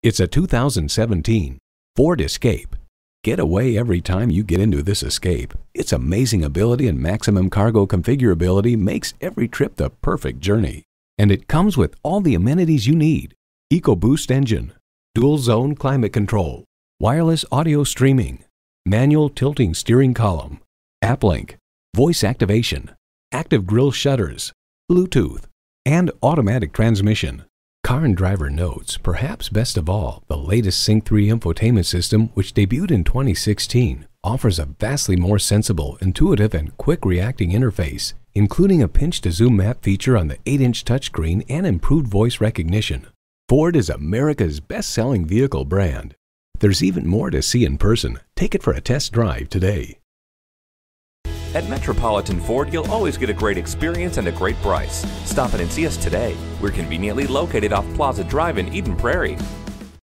It's a 2017 Ford Escape. Get away every time you get into this Escape. Its amazing ability and maximum cargo configurability makes every trip the perfect journey. And it comes with all the amenities you need. EcoBoost engine, dual zone climate control, wireless audio streaming, manual tilting steering column, AppLink, voice activation, active grille shutters, Bluetooth, and automatic transmission. Car and Driver notes, perhaps best of all, the latest Sync 3 infotainment system, which debuted in 2016, offers a vastly more sensible, intuitive, and quick reacting interface, including a pinch to zoom map feature on the 8 inch touchscreen and improved voice recognition. Ford is America's best selling vehicle brand. There's even more to see in person. Take it for a test drive today. At Metropolitan Ford, you'll always get a great experience and a great price. Stop in and see us today. We're conveniently located off Plaza Drive in Eden Prairie.